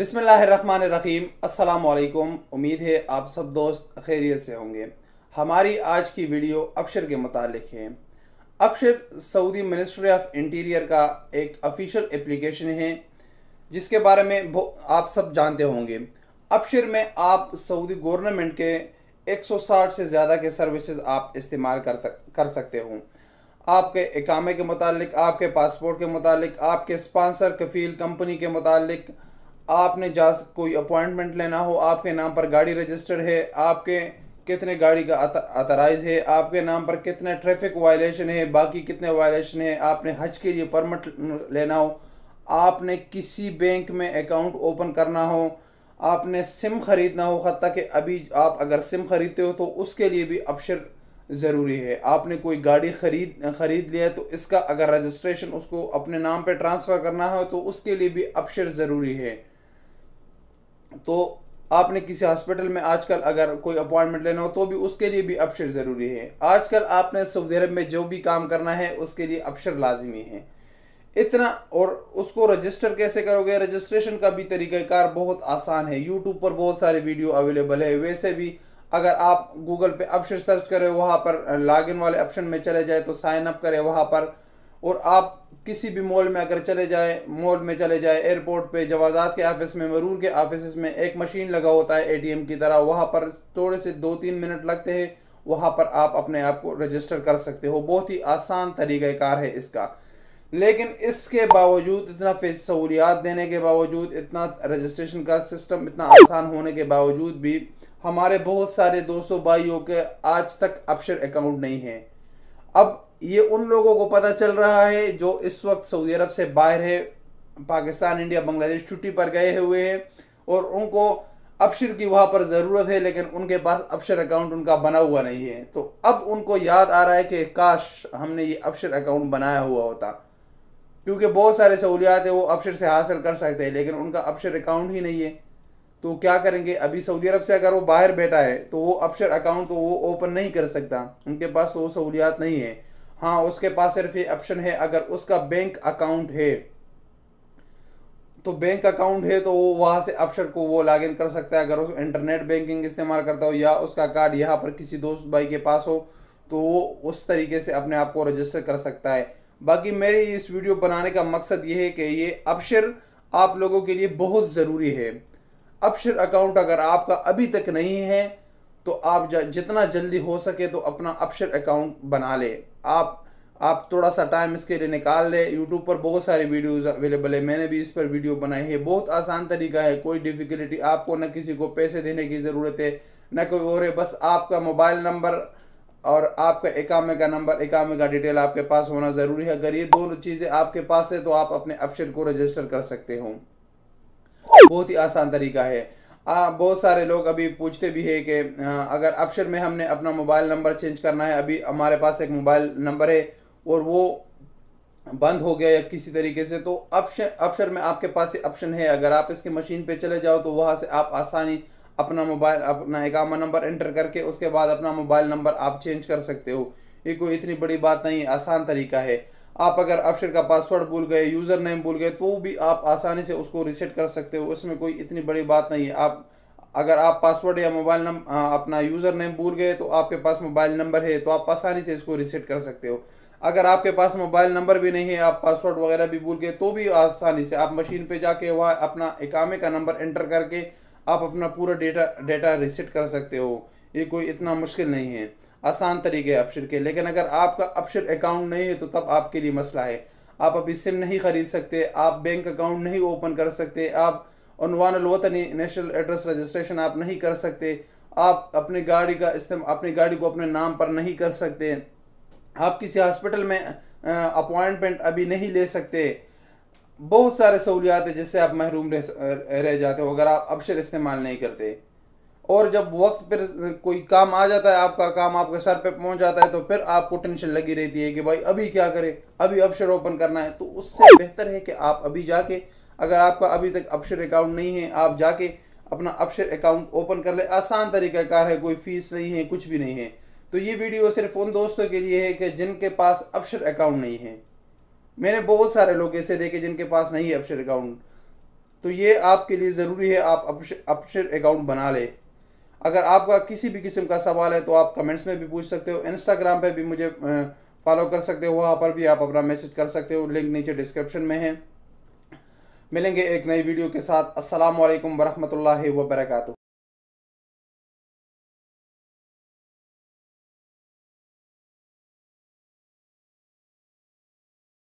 बिसमीम अल्लाम उम्मीद है आप सब दोस्त खैरियत से होंगे हमारी आज की वीडियो अबशर के मतलब है अक्षर सऊदी मिनिस्ट्री ऑफ इंटीरियर का एक ऑफिशियल एप्लीकेशन है जिसके बारे में आप सब जानते होंगे अबशर में आप सऊदी गवर्नमेंट के 160 से ज़्यादा के सर्विसेज आप इस्तेमाल कर कर सकते हो आपके इकामे के मतलब आपके पासपोर्ट के मतलब आपके स्पॉन्सर कफील कंपनी के मतलब आपने जा कोई अपॉइंटमेंट लेना हो आपके नाम पर गाड़ी रजिस्टर्ड है आपके कितने गाड़ी का अथराइज है आपके नाम पर कितने ट्रैफिक वायलेशन है बाकी कितने वायलेशन है आपने हज के लिए परमिट लेना हो आपने किसी बैंक में अकाउंट ओपन करना हो आपने सिम ख़रीदना हो हती कि अभी आप अगर सिम ख़रीदते हो तो उसके लिए भी अपशर ज़रूरी है आपने कोई गाड़ी ख़रीद ख़रीद लिया तो इसका अगर रजिस्ट्रेशन उसको अपने नाम पे ट्रांसफ़र करना हो तो उसके लिए भी अपशर ज़रूरी है तो आपने किसी हॉस्पिटल में आजकल अगर कोई अपॉइंटमेंट लेना हो तो भी उसके लिए भी अपशर ज़रूरी है आजकल आपने सऊदी अरब में जो भी काम करना है उसके लिए अपशर लाजमी है इतना और उसको रजिस्टर कैसे करोगे रजिस्ट्रेशन का भी तरीक़ाकार बहुत आसान है यूट्यूब पर बहुत सारे वीडियो अवेलेबल है वैसे भी अगर आप गूगल पे अपशर सर्च करें वहाँ पर लॉगिन वाले ऑप्शन में चले जाए तो साइन अप करें वहाँ पर और आप किसी भी मॉल में अगर चले जाए मॉल में चले जाए एयरपोर्ट पे जवाजात के ऑफिस में मरूर के ऑफिस में एक मशीन लगा होता है एटीएम की तरह वहाँ पर थोड़े से दो तीन मिनट लगते हैं वहाँ पर आप अपने आप को रजिस्टर कर सकते हो बहुत ही आसान तरीक़ार है इसका लेकिन इसके बावजूद इतना सहूलियात देने के बावजूद इतना रजिस्ट्रेशन का सिस्टम इतना आसान होने के बावजूद भी हमारे बहुत सारे दोस्तों भाइयों के आज तक अपशर अकाउंट नहीं है अब ये उन लोगों को पता चल रहा है जो इस वक्त सऊदी अरब से बाहर है पाकिस्तान इंडिया बांग्लादेश छुट्टी पर गए हुए हैं और उनको अपशर की वहाँ पर ज़रूरत है लेकिन उनके पास अपशर अकाउंट उनका बना हुआ नहीं है तो अब उनको याद आ रहा है कि काश हमने ये अपशर अकाउंट बनाया हुआ होता क्योंकि बहुत सारे सहूलियात है वो अपशर से हासिल कर सकते हैं लेकिन उनका अपशर अकाउंट ही नहीं है तो क्या करेंगे अभी सऊदी अरब से अगर वो बाहर बैठा है तो वो अपशर अकाउंट तो वो ओपन नहीं कर सकता उनके पास तो वो सहूलियात नहीं है हाँ उसके पास सिर्फ ये ऑप्शन है अगर उसका बैंक अकाउंट है तो बैंक अकाउंट है तो वहाँ से ऑप्शन को वो लॉग कर सकता है अगर उस इंटरनेट बैंकिंग इस्तेमाल करता हो या उसका कार्ड यहाँ पर किसी दोस्त भाई के पास हो तो वो उस तरीके से अपने आप को रजिस्टर कर सकता है बाकी मेरे इस वीडियो बनाने का मकसद ये है कि ये अपशर आप लोगों के लिए बहुत ज़रूरी है अपशर अकाउंट अगर आपका अभी तक नहीं है तो आप जितना जल्दी हो सके तो अपना अपशर अकाउंट बना ले आप आप थोड़ा सा टाइम इसके लिए निकाल ले यूट्यूब पर बहुत सारी वीडियोस अवेलेबल है मैंने भी इस पर वीडियो बनाई है बहुत आसान तरीका है कोई डिफ़िकल्टी आपको ना किसी को पैसे देने की ज़रूरत है ना कोई और है बस आपका मोबाइल नंबर और आपका एकामे का नंबर एकामे का डिटेल आपके पास होना ज़रूरी है अगर ये दोनों चीज़ें आपके पास है तो आप अपने अपशर को रजिस्टर कर सकते हो बहुत ही आसान तरीका है बहुत सारे लोग अभी पूछते भी है कि अगर अपशन में हमने अपना मोबाइल नंबर चेंज करना है अभी हमारे पास एक मोबाइल नंबर है और वो बंद हो गया या किसी तरीके से तो ऑप्शन ऑप्शन में आपके पास ऑप्शन है अगर आप इसके मशीन पे चले जाओ तो वहाँ से आप आसानी अपना मोबाइल अपना एकामा नंबर एंटर करके उसके बाद अपना मोबाइल नंबर आप चेंज कर सकते हो ये कोई इतनी बड़ी बात नहीं आसान तरीका है आप अगर अक्षर का पासवर्ड भूल गए यूज़र नेम भूल गए तो भी आप आसानी से उसको रिसेट कर सकते हो इसमें कोई इतनी बड़ी बात नहीं है आप अगर आप पासवर्ड या मोबाइल नंबर अपना यूज़र नेम भूल गए तो आपके पास मोबाइल नंबर है तो आप आसानी से इसको रीसेट कर सकते हो अगर आपके पास मोबाइल नंबर भी नहीं है आप पासवर्ड वगैरह भी भूल गए तो भी आसानी से आप मशीन पर जाके वहाँ अपना इकामे का नंबर एंटर करके आप अपना पूरा डेटा डेटा रिसेट कर सकते हो ये कोई इतना मुश्किल नहीं है आसान तरीके अपशर के लेकिन अगर आपका अपशर अकाउंट नहीं है तो तब आपके लिए मसला है आप अभी सिम नहीं ख़रीद सकते आप बैंक अकाउंट नहीं ओपन कर सकते आप अनवान नेशनल एड्रेस रजिस्ट्रेशन आप नहीं कर सकते आप अपनी गाड़ी का इस्तेमाल अपनी गाड़ी को अपने नाम पर नहीं कर सकते आप किसी हॉस्पिटल में अपॉइंटमेंट अभी नहीं ले सकते बहुत सारे सहूलियात हैं जिससे आप महरूम रह, रह जाते हो अगर आप अपशर इस्तेमाल नहीं करते और जब वक्त पर कोई काम आ जाता है आपका काम आपके सर पे पहुंच जाता है तो फिर आपको टेंशन लगी रहती है कि भाई अभी क्या करें अभी अक्षर ओपन करना है तो उससे बेहतर है कि आप अभी जाके अगर आपका अभी तक अक्षर अकाउंट नहीं है आप जाके अपना अक्षर अकाउंट ओपन कर ले आसान तरीक़ाकार है कोई फ़ीस नहीं है कुछ भी नहीं है तो ये वीडियो सिर्फ उन दोस्तों के लिए है कि जिनके पास अक्षर अकाउंट नहीं है मैंने बहुत सारे लोग ऐसे देखे जिनके पास नहीं है अक्षर अकाउंट तो ये आपके लिए ज़रूरी है आप अक्षर अकाउंट बना लें अगर आपका किसी भी किस्म का सवाल है तो आप कमेंट्स में भी पूछ सकते हो इंस्टाग्राम पे भी मुझे फॉलो कर सकते हो वहाँ पर भी आप अपना मैसेज कर सकते हो लिंक नीचे डिस्क्रिप्शन में है मिलेंगे एक नई वीडियो के साथ असलम वरहमल वर्का